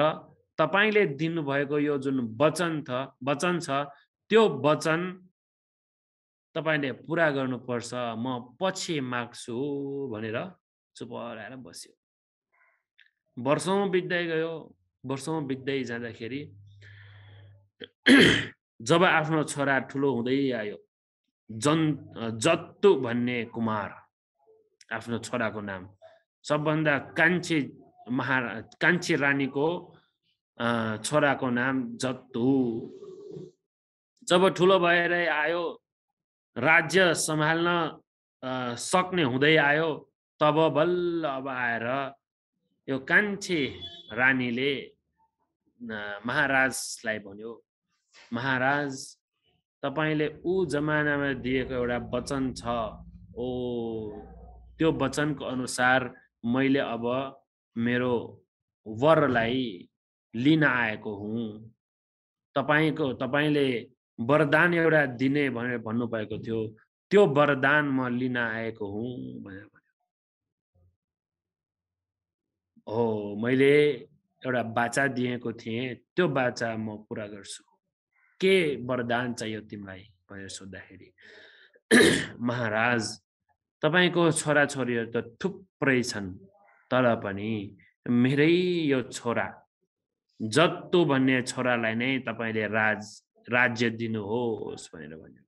तपाईँले दिनुभएको यो जुन वचन छ वचन छ त्यो वचन तपाईँले पुरा गर्नुपर्छ म पछि माग्छु भनेर चुप हराएर बस्यो वर्षौँ बित्दै गयो वर्षौँ बित्दै जाँदाखेरि जब आफ्नो छोरा ठुलो हुँदै आयो जन जत्तु भन्ने कुमार आफ्नो छोराको नाम सबभन्दा कान्छे महारा कान्छे रानीको छोराको नाम जत्तु जब ठुलो भएर आयो राज्य सम्हाल्न सक्ने हुँदै आयो तब बल्ल अब आएर यो कान्छे रानीले महाराजलाई भन्यो महाराज तपाईँले ऊ जमानामा दिएको एउटा वचन छ ओ त्यो वचनको अनुसार मैले अब मेरो वरलाई लिन आएको हुँ तपाईँको तपाईँले वरदान एउटा दिने भनेर भन्नुभएको थियो त्यो वरदान म लिन आएको हुँ भनेर भन्यो हो मैले एउटा बाचा दिएको थिएँ त्यो बाचा म पुरा गर्छु के वरदान चाहियो तिमीलाई भनेर सोद्धाखेरि [clears throat] महाराज तपाईँको छोराछोरीहरू त थुप्रै छन् तर पनि मेरै यो छोरा जत्तो भन्ने छोरालाई नै तपाईँले राज राज्य दिनुहोस् भनेर भन्यो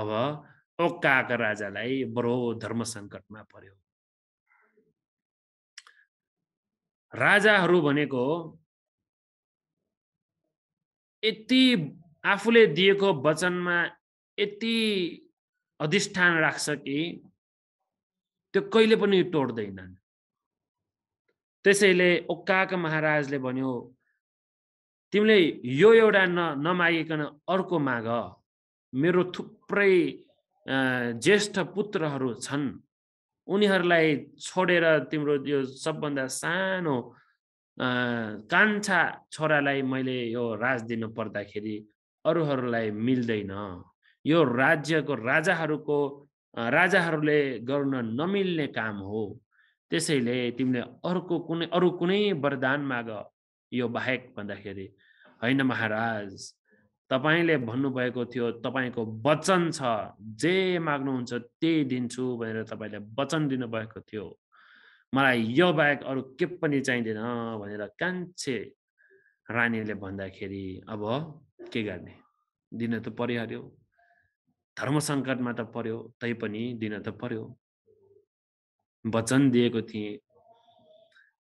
अब ओक्काका राजालाई बडो धर्म सङ्कटमा पर्यो राजाहरू भनेको यति आफूले दिएको वचनमा यति अधिष्ठान राख्छ कि त्यो कहिले पनि तोड्दैनन् त्यसैले ओक्काका महाराजले भन्यो तिमीले यो एउटा न नमागिकन अर्को माग मेरो थुप्रै ज्येष्ठ पुत्रहरू छन् उनीहरूलाई छोडेर तिम्रो यो सबभन्दा सानो कान्छा छोरालाई मैले यो राज दिनु पर्दाखेरि अरूहरूलाई मिल्दैन यो राज्यको राजाहरूको राजाहरूले गर्न नमिल्ने काम हो त्यसैले तिमीले अर्को कुनै अरू कुनै वरदान माग यो बाहेक भन्दाखेरि होइन महाराज तपाईँले भन्नुभएको थियो तपाईँको वचन छ जे माग्नुहुन्छ त्यही दिन्छु भनेर तपाईँले वचन दिनुभएको थियो मलाई यो बाहेक अरू के पनि चाहिँदैन भनेर कान्छे रानीले भन्दाखेरि अब के गर्ने दिन त परिहाल्यो धर्म सङ्कटमा त पर्यो तै पनि दिन त पर्यो वचन दिएको थिएँ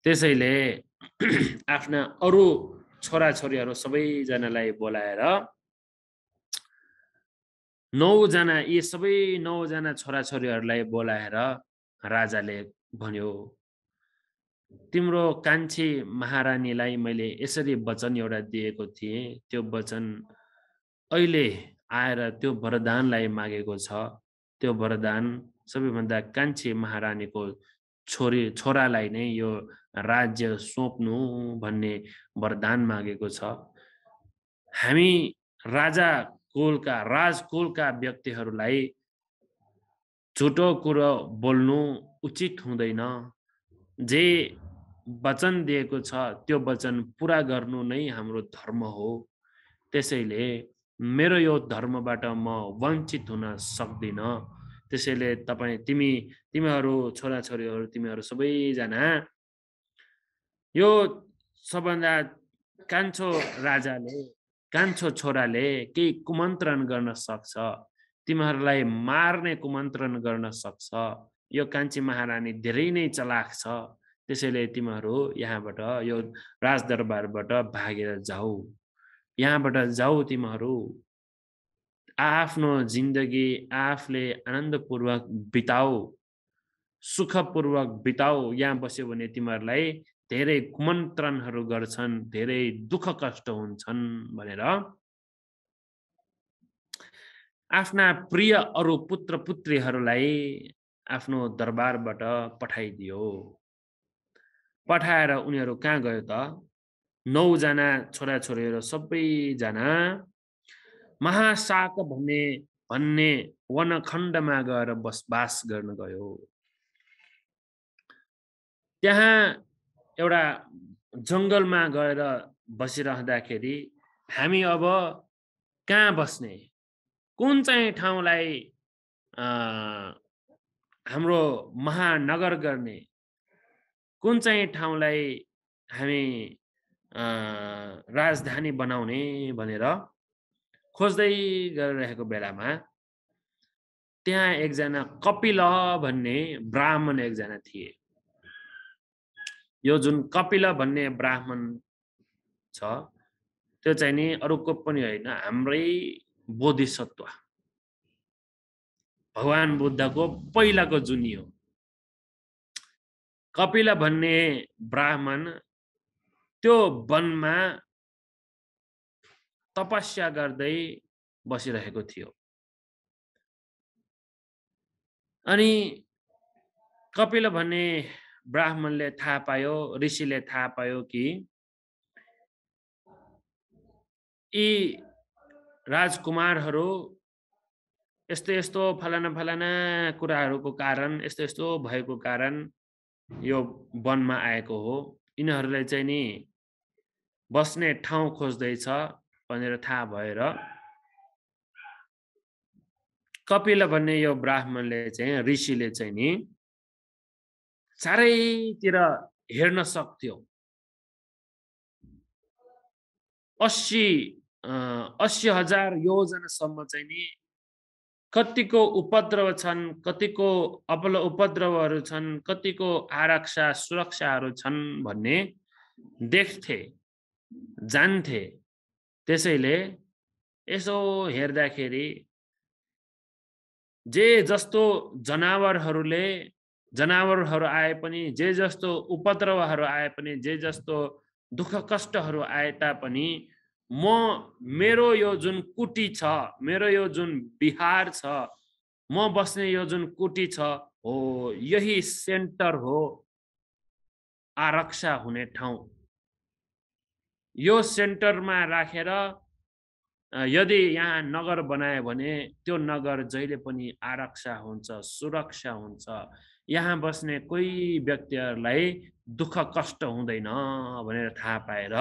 त्यसैले [clears throat] आफ्ना अरू छोराछोरीहरू सबैजनालाई बोलाएर नौजना यी सबै नौजना छोराछोरीहरूलाई बोलाएर राजाले भन्यो तिम्रो कान्छे महारानीलाई मैले यसरी वचन एउटा दिएको थिएँ त्यो वचन अहिले आएर त्यो वरदानलाई मागेको छ त्यो वरदान सबैभन्दा कान्छे महारानीको छोरी छोरालाई नै यो राज्य सोप्नु भन्ने वरदान मागेको छ हामी राजा कुलका राजकुलका व्यक्तिहरूलाई झुटो कुरो बोल्नु उचित हुँदैन जे वचन दिएको छ त्यो वचन पुरा गर्नु नै हाम्रो धर्म हो त्यसैले मेरो यो धर्मबाट म वञ्चित हुन सक्दिनँ त्यसैले तपाईँ तिमी तिमीहरू छोराछोरीहरू तिमीहरू सबैजना यो सबभन्दा कान्छो राजाले कान्छो छोराले केही कुमन्त्रण गर्न सक्छ तिमीहरूलाई मार्ने कुमन्त्रण गर्न सक्छ यो कान्छी महारानी धेरै नै चलाख छ त्यसैले तिमीहरू यहाँबाट यो राजदरबारबाट भागेर जाऊ यहाँबाट जाऊ तिमीहरू आफ्नो जिन्दगी आफूले आनन्दपूर्वक बिताऊ सुखपूर्वक बिताऊ यहाँ बस्यो भने तिमीहरूलाई धेरै कुमन्त्रणहरू गर्छन् धेरै दुःख कष्ट हुन्छन् भनेर आफ्ना प्रिय अरू पुत्र पुत्रीहरूलाई आफ्नो दरबारबाट पठाइदियो पठाएर उनीहरू कहाँ गयो त नौजना छोराछोरीहरू सबैजना महाशाक भन्ने भन्ने वनखण्डमा गएर बसबास गर्न गयो त्यहाँ एउटा जङ्गलमा गएर बसिरहँदाखेरि हामी अब कहाँ बस्ने कुन चाहिँ ठाउँलाई हाम्रो महानगर गर्ने कुन चाहिँ ठाउँलाई हामी राजधानी बनाउने भनेर खोज्दै गरिरहेको बेलामा त्यहाँ एकजना कपिल भन्ने ब्राह्मण एकजना थिए यो जुन कपिल भन्ने ब्राह्मण छ त्यो चाहिँ नि अरूको पनि होइन हाम्रै बोधिसत्व भगवान् बुद्धको पहिलाको जुनी हो कपिल भन्ने ब्राह्मण त्यो वनमा तपस्या गर्दै बसिरहेको थियो अनि कपिल भन्ने ब्राह्मणले थाहा पायो ऋषिले थाहा पायो कि यी राजकुमारहरू यस्तो यस्तो फलाना फलाना कुराहरूको कारण यस्तो यस्तो भएको कारण यो वनमा आएको हो यिनीहरूलाई चाहिँ नि बस्ने ठाउँ खोज्दैछ भनेर थाहा भएर कपिल भन्ने यो ब्राह्मणले चाहिँ ऋषिले चाहिँ नि चारैतिर हेर्न सक्थ्यो अस्सी अस्सी हजार योजनासम्म चाहिँ नि कतिको उपद्रव छन् कतिको अपल उपद्रवहरू छन् कतिको आरक्षा सुरक्षाहरू छन् भन्ने देख्थे जान्थे त्यसैले यसो हेर्दाखेरि जे जस्तो जनावरहरूले जनावरहरू आए पनि जे जस्तो उपद्रवहरू आए पनि जे जस्तो दुःख कष्टहरू आए तापनि म मेरो यो जुन कुटी छ मेरो यो जुन बिहार छ म बस्ने यो जुन कुटी छ हो यही सेन्टर हो आरक्षा हुने ठाउँ यो सेन्टरमा राखेर यदि यहाँ नगर बनायो भने त्यो नगर जहिले पनि आरक्षा हुन्छ सुरक्षा हुन्छ यहाँ बस्ने कोही व्यक्तिहरूलाई दुःख कष्ट हुँदैन भनेर थाहा पाएर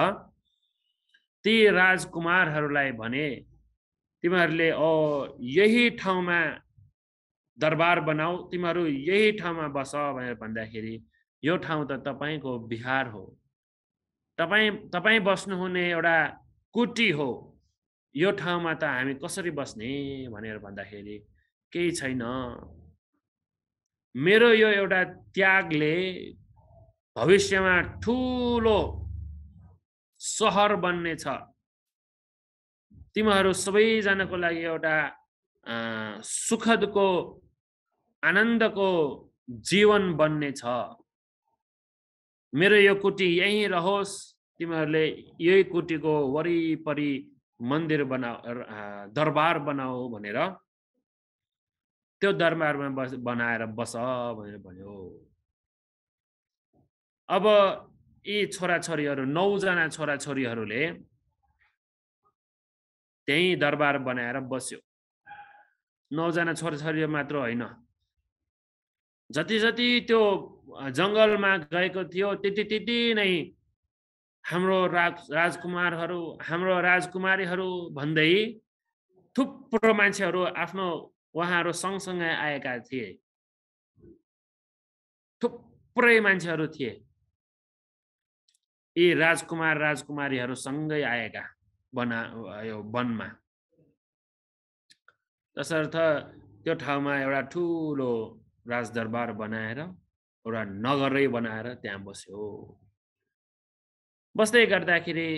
ती राजकुमारहरूलाई भने तिमीहरूले अ यही ठाउँमा दरबार बनाऊ तिमीहरू यही ठाउँमा बस भनेर भन्दाखेरि यो ठाउँ त तपाईँको बिहार हो तपाईँ तपाईँ बस्नुहुने एउटा कुटी हो यो ठाउँमा त हामी कसरी बस्ने भनेर भन्दाखेरि केही छैन मेरो यो एउटा त्यागले भविष्यमा ठुलो सहर बन्नेछ तिमीहरू सबैजनाको लागि एउटा सुखदको आनन्दको जीवन छ मेरो यो कुटी यहीँ रहोस् तिमीहरूले यही कुटीको वरिपरि मन्दिर बना दरबार बनाऊ भनेर त्यो दरबारमा बस बनाएर बस भनेर भन्यो अब यी छोराछोरीहरू नौजना छोराछोरीहरूले त्यहीँ दरबार बनाएर बस्यो नौजना छोराछोरी मात्र होइन जति जति त्यो जङ्गलमा गएको थियो त्यति त्यति नै हाम्रो राज राजकुमारहरू हाम्रो राजकुमारीहरू भन्दै थुप्रो मान्छेहरू आफ्नो उहाँहरू सँगसँगै आएका थिए थुप्रै मान्छेहरू थिए यी राजकुमार राजकुमारीहरूसँगै आएका बना यो वनमा तसर्थ त्यो ठाउँमा एउटा ठुलो राजदरबार बनाएर एउटा नगरै बनाएर त्यहाँ बस्यो बस्दै गर्दाखेरि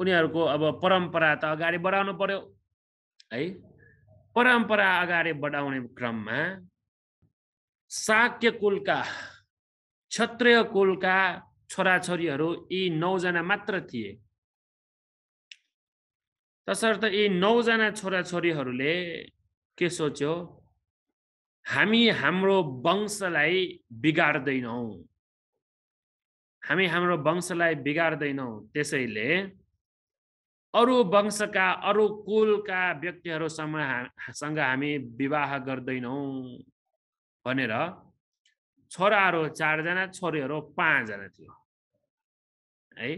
उनीहरूको अब परम्परा त अगाडि बढाउनु पर्यो है परम्परा अगाडि बढाउने क्रममा शाक्य कुलका क्षत्रिय कुलका छोराछोरीहरू यी नौजना मात्र थिए तसर्थ यी नौजना छोराछोरीहरूले के सोच्यो हामी हाम्रो वंशलाई बिगार्दैनौँ हामी हाम्रो वंशलाई बिगार्दैनौँ त्यसैले अरू वंशका अरू कुलका व्यक्तिहरूसँग हामी विवाह गर्दैनौँ भनेर छोराहरू चारजना छोरीहरू पाँचजना थियो है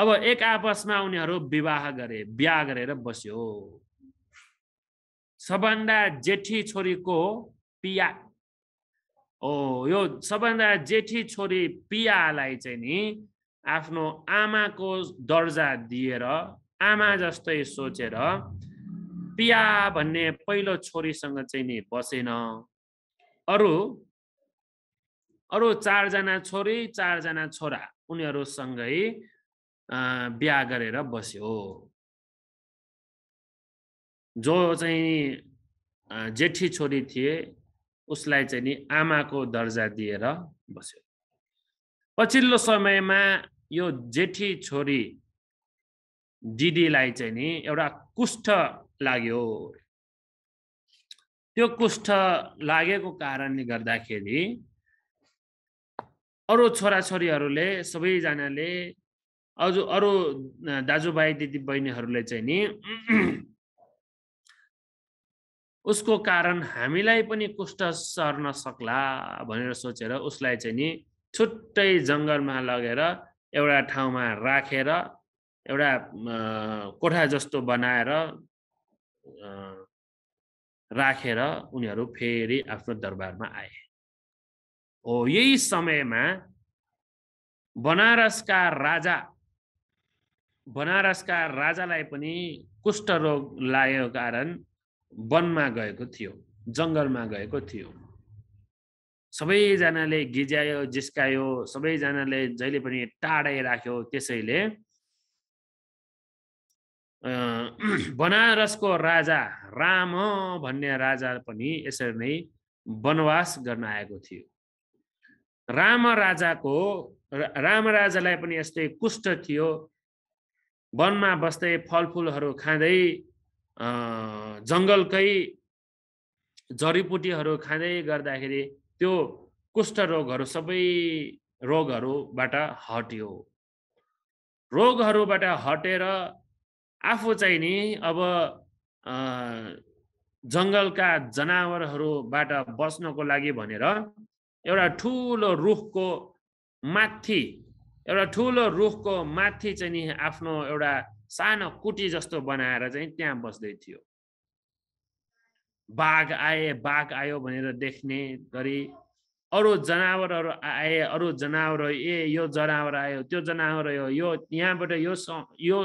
अब एक आपसमा उनीहरू विवाह गरे बिहा गरेर बस्यो सबभन्दा जेठी छोरीको पिया ओ यो सबभन्दा जेठी छोरी पियालाई चाहिँ नि आफ्नो आमाको दर्जा दिएर आमा जस्तै सोचेर पिया भन्ने पहिलो छोरीसँग चाहिँ नि बसेन अरू अरू चारजना छोरी चारजना छोरा उनीहरूसँगै बिहा गरेर बस्यो जो चाहिँ जेठी छोरी थिए उसलाई चाहिँ नि आमाको दर्जा दिएर बस्यो पछिल्लो समयमा यो जेठी छोरी दिदीलाई चाहिँ नि एउटा कुष्ठ लाग्यो त्यो कुष्ठ लागेको कारणले गर्दाखेरि अरू छोराछोरीहरूले सबैजनाले अझ अरू दाजुभाइ दिदीबहिनीहरूले चाहिँ नि [clears throat] उसको कारण हामीलाई पनि कुष्ठ सर्न सक्ला भनेर सोचेर उसलाई चाहिँ नि छुट्टै जङ्गलमा लगेर एउटा ठाउँमा राखेर एउटा कोठा जस्तो बनाएर राखेर उनीहरू फेरि आफ्नो दरबारमा आए हो यही समयमा बनारसका राजा बनारसका राजालाई पनि कुष्ठरोग लागेको कारण वनमा गएको थियो जङ्गलमा गएको थियो सबैजनाले गिज्यायो जिस्कायो सबैजनाले जहिले पनि टाढै राख्यो त्यसैले [clears throat] बनारसको राजा राम भन्ने राजा पनि यसरी नै वनवास गर्न आएको थियो राम राजाको राम राजालाई पनि यस्तै कुष्ठ थियो वनमा बस्दै फलफुलहरू खाँदै जङ्गलकै जडीबुटीहरू खाँदै गर्दाखेरि त्यो कुष्ठ रोगहरू सबै रोगहरूबाट हट्यो रोगहरूबाट हटेर आफू चाहिँ नि अब जङ्गलका जनावरहरूबाट बस्नको लागि भनेर एउटा ठुलो रुखको माथि एउटा ठुलो रुखको माथि चाहिँ नि आफ्नो एउटा सानो कुटी जस्तो बनाएर चाहिँ त्यहाँ बस्दै थियो बाघ आए बाघ आयो भनेर देख्ने गरी अरू जनावरहरू आए अरू जनावर ए यो जनावर आयो त्यो जनावर आयो यो यहाँबाट यो यो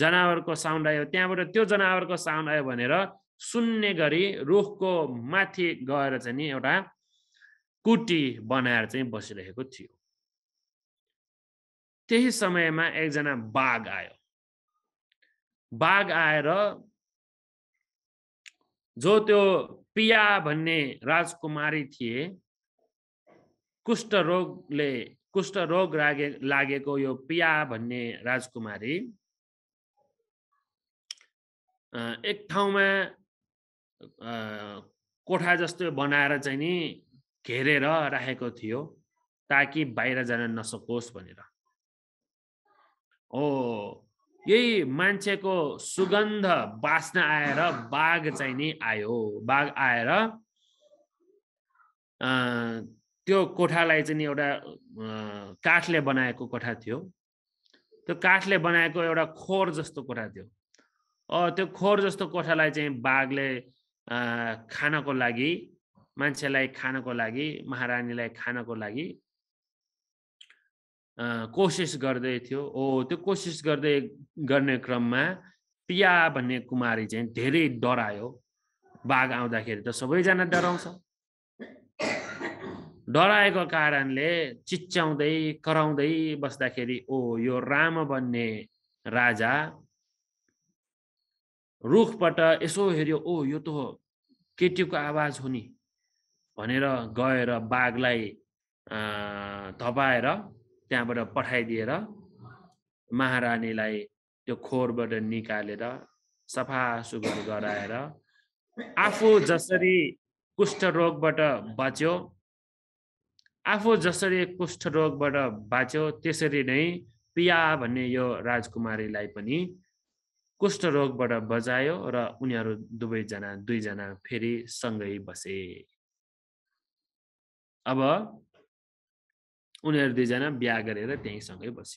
जनावरको साउन्ड आयो त्यहाँबाट त्यो जनावरको साउन्ड आयो भनेर सुन्ने गरी रुखको माथि गएर चाहिँ नि एउटा कुटी बनाएर चाहिँ बसिरहेको थियो त्यही समयमा एकजना बाघ आयो बाघ आएर जो त्यो पिया भन्ने राजकुमारी थिए कुष्ठरोगले कुष्ठरोग लागे लागेको यो पिया भन्ने राजकुमारी एक ठाउँमा कोठा जस्तो बनाएर चाहिँ नि घेरेर राखेको थियो ताकि बाहिर जान नसकोस् भनेर हो यही मान्छेको सुगन्ध बाँच्न आएर बाघ चाहिँ नि आयो बाघ आएर त्यो कोठालाई चाहिँ नि एउटा काठले बनाएको कोठा थियो त्यो काठले बनाएको एउटा खोर जस्तो कोठा थियो त्यो खोर जस्तो कोठालाई चाहिँ बाघले खानको लागि मान्छेलाई खानको लागि महारानीलाई खानको लागि कोसिस गर्दै थियो ओ त्यो कोसिस गर्दै गर्ने क्रममा पिया भन्ने कुमारी चाहिँ धेरै डरायो बाघ आउँदाखेरि त सबैजना डराउँछ डराएको कारणले चिच्याउँदै कराउँदै बस्दाखेरि ओ यो राम भन्ने राजा रुखबाट यसो हेऱ्यो ओ यो त केटीको आवाज हो नि भनेर गएर बाघलाई धपाएर त्यहाँबाट पठाइदिएर महारानीलाई त्यो खोरबाट निकालेर सफा सुग्घर गराएर आफू जसरी कुष्ठरोगबाट बाँच्यो आफू जसरी कुष्ठरोगबाट बाँच्यो त्यसरी नै पिया भन्ने यो राजकुमारीलाई पनि कुष्ठरोगबाट बचायो र उनीहरू दुवैजना दुईजना फेरि सँगै बसे अब उनीहरू दुईजना बिहा गरेर त्यहीँसँगै बसे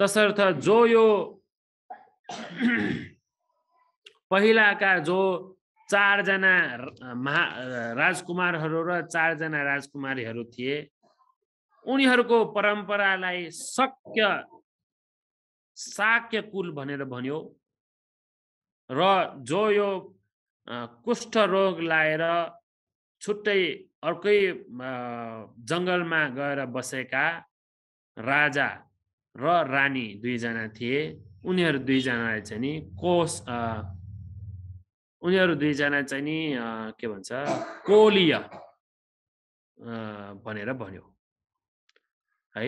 तसर्थ जो यो [clears throat] पहिलाका जो चारजना महा राजकुमारहरू र चारजना राजकुमारीहरू थिए उनीहरूको परम्परालाई शक्य शाक्य कुल भनेर भन्यो र जो यो कुष्ठरोग लाएर छुट्टै अर्कै जङ्गलमा गएर बसेका राजा र रानी दुईजना थिए उनीहरू दुईजनालाई चाहिँ नि कोस उनीहरू दुईजना चाहिँ नि के भन्छ कोलिय भनेर भन्यो है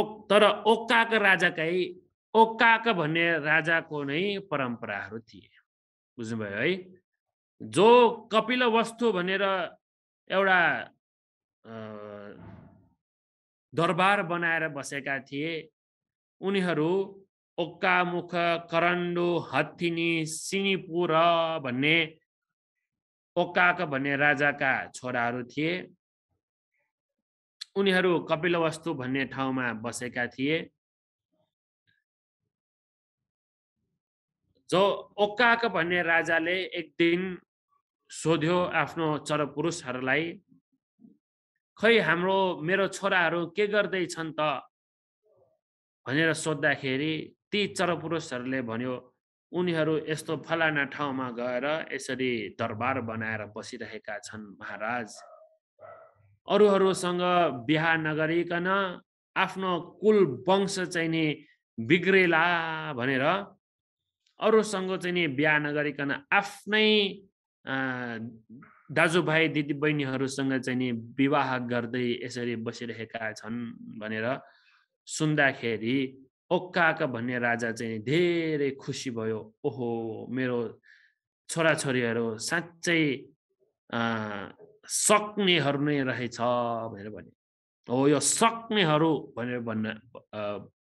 ओक तर ओक्काक राजाकै ओक्काक भन्ने राजाको नै परम्पराहरू थिए बुझ्नुभयो है जो कपिल वस्तु भनेर एउटा दरबार बनाएर बसेका थिए उनीहरू ओक्कामुख करन्डो हत्थिनी सिनिपुर भन्ने ओक्काक भन्ने राजाका छोराहरू थिए उनीहरू कपिलवस्तु भन्ने ठाउँमा बसेका थिए जो ओक्काक भन्ने राजाले एक दिन सोध्यो आफ्नो चरपुरुषहरूलाई खै हाम्रो मेरो छोराहरू के गर्दैछन् त भनेर सोद्धाखेरि ती चरपुरुषहरूले भन्यो उनीहरू यस्तो फलाना ठाउँमा गएर यसरी दरबार बनाएर बसिरहेका छन् महाराज अरूहरूसँग बिहा नगरिकन आफ्नो कुल वंश चाहिँ नि बिग्रेला भनेर अरूसँग चाहिँ नि बिहा नगरिकन आफ्नै दाजुभाइ दिदीबहिनीहरूसँग चाहिँ नि विवाह गर्दै यसरी बसिरहेका छन् भनेर सुन्दाखेरि ओक्काक भन्ने राजा चाहिँ धेरै खुसी भयो ओहो मेरो छोराछोरीहरू साँच्चै सक्नेहरू नै रहेछ भनेर भने हो यो सक्नेहरू भनेर भन्न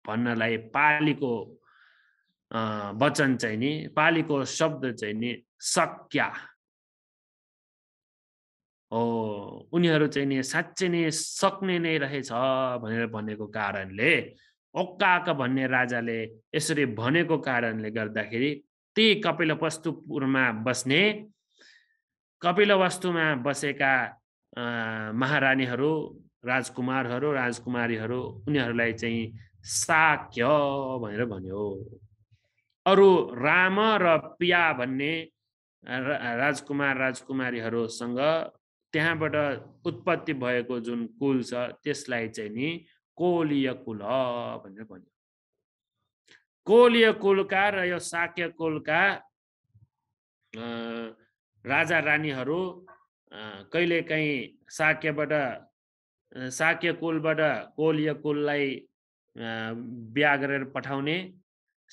भन्नलाई पालीको वचन चाहिँ नि पालीको शब्द चाहिँ नि सक्या उनीहरू चाहिँ नि साँच्चै नै सक्ने नै रहेछ भनेर भनेको कारणले ओक्काक भन्ने राजाले यसरी भनेको कारणले गर्दाखेरि ती वस्तुपुरमा बस्ने कपिलवस्तुमा बसेका महारानीहरू राजकुमारहरू राजकुमारीहरू उनीहरूलाई चाहिँ साक्य भनेर भन्यो अरू राम र पिया भन्ने राजकुमार राजकुमारीहरूसँग त्यहाँबाट उत्पत्ति भएको जुन कुल छ त्यसलाई चाहिँ नि कोलीय कुल भनेर भन्यो कोलीय कुलका र यो साक्य कुलका राजा रानीहरू कहिलेकाहीँ साक्यबाट साक्य कुलबाट कोलीय कुललाई बिहा गरेर पठाउने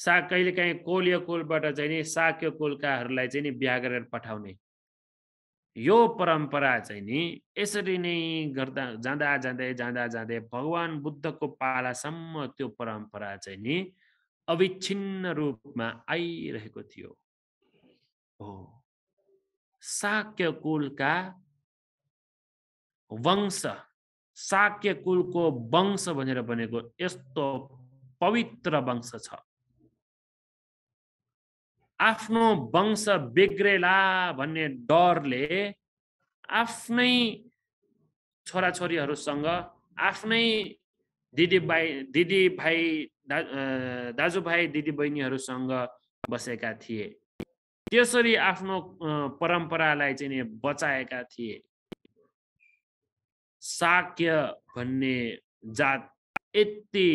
सा कहिलेकाहीँ कोलीय कुलबाट चाहिँ नि साक्य कुलकाहरूलाई चाहिँ नि बिहा गरेर पठाउने यो परम्परा चाहिँ नि यसरी नै गर्दा जाँदा जाँदै जाँदा जाँदै भगवान् बुद्धको पालासम्म त्यो परम्परा चाहिँ नि अविच्छिन्न रूपमा आइरहेको थियो हो शाक्य कुलका वंश शाक्य कुलको वंश भनेर भनेको यस्तो पवित्र वंश छ आफ्नो वंश बिग्रेला भन्ने डरले आफ्नै छोराछोरीहरूसँग आफ्नै दिदीभाइ दिदीभाइ दा दाजुभाइ दिदीबहिनीहरूसँग बसेका थिए त्यसरी आफ्नो परम्परालाई चाहिँ बचाएका थिए शाक्य भन्ने जात यति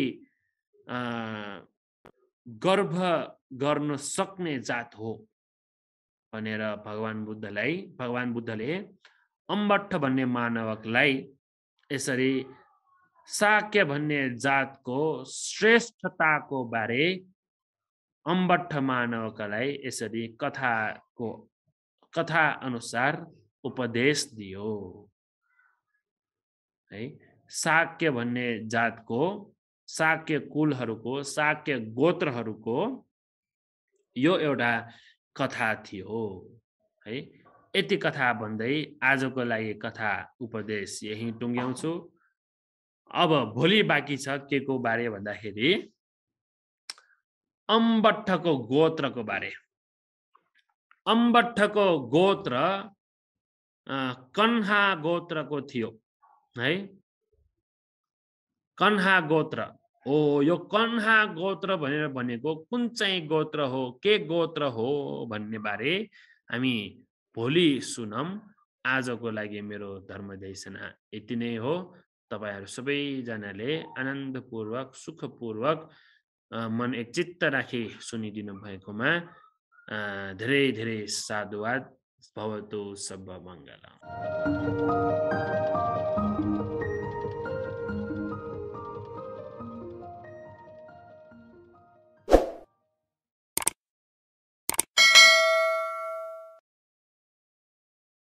गर्भ गर्न सक्ने जात हो भनेर भगवान् बुद्धलाई भगवान् बुद्धले अम्बट्ठ भन्ने मानवकलाई यसरी शाक्य भन्ने जातको श्रेष्ठताको बारे अम्बट्ठ मानवकलाई यसरी कथाको कथा अनुसार उपदेश दियो है साक्य भन्ने जातको शाक्य कुलहरूको शाक्य गोत्रहरूको यो एउटा कथा थियो है यति कथा भन्दै आजको लागि कथा उपदेश यही टुङ्ग्याउँछु अब भोलि बाँकी छ के को बारे भन्दाखेरि अम्बट्ठको गोत्रको बारे अम्बट्ठको गोत्र कन्हा गोत्रको थियो है कन्हा गोत्र हो यो कन्हा गोत्र भनेर भनेको कुन चाहिँ गोत्र हो के गोत्र हो भन्ने बारे हामी भोलि सुनौँ आजको लागि मेरो धर्मदेशना यति नै हो तपाईँहरू सबैजनाले आनन्दपूर्वक सुखपूर्वक मन एकचित्त चित्त राखी सुनिदिनु भएकोमा धेरै धेरै साधुवाद भवतु सब मङ्गल